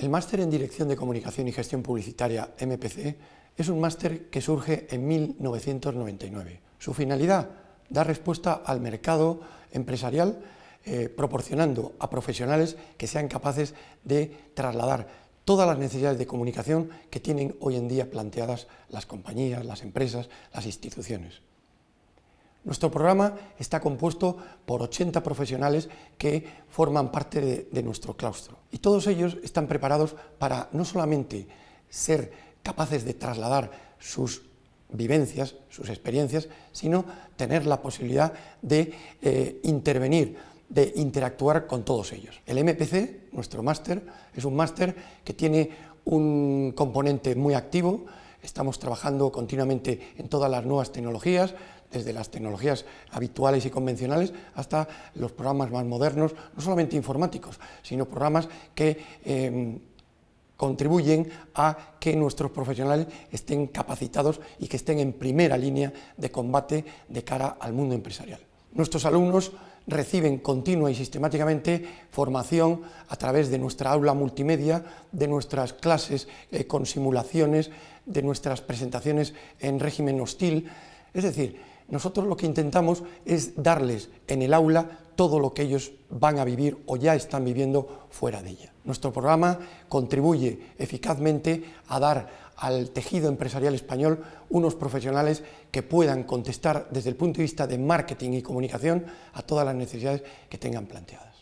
El máster en Dirección de Comunicación y Gestión Publicitaria, MPC, es un máster que surge en 1999. Su finalidad, dar respuesta al mercado empresarial eh, proporcionando a profesionales que sean capaces de trasladar todas las necesidades de comunicación que tienen hoy en día planteadas las compañías, las empresas, las instituciones. Nuestro programa está compuesto por 80 profesionales que forman parte de, nuestro claustro y todos ellos están preparados para no solamente ser capaces de trasladar sus vivencias, sus experiencias, sino tener la posibilidad de eh, intervenir, de interactuar con todos ellos. El MPC, nuestro máster, es un máster que tiene un componente muy activo, estamos trabajando continuamente en todas las nuevas tecnologías, desde las tecnologías habituales y convencionales hasta los programas más modernos, no solamente informáticos, sino programas que em, contribuyen a que nuestros profesionales estén capacitados y que estén en primera línea de combate de cara al mundo empresarial. Nuestros alumnos reciben continua y sistemáticamente formación a través de nuestra aula multimedia, de nuestras clases eh, con simulaciones, de nuestras presentaciones en régimen hostil. Es decir, nosotros lo que intentamos es darles en el aula todo lo que ellos van a vivir o ya están viviendo fuera de ella. Nuestro programa contribuye eficazmente a dar al tejido empresarial español unos profesionales que puedan contestar desde el punto de vista de marketing y comunicación a todas las necesidades que tengan planteadas.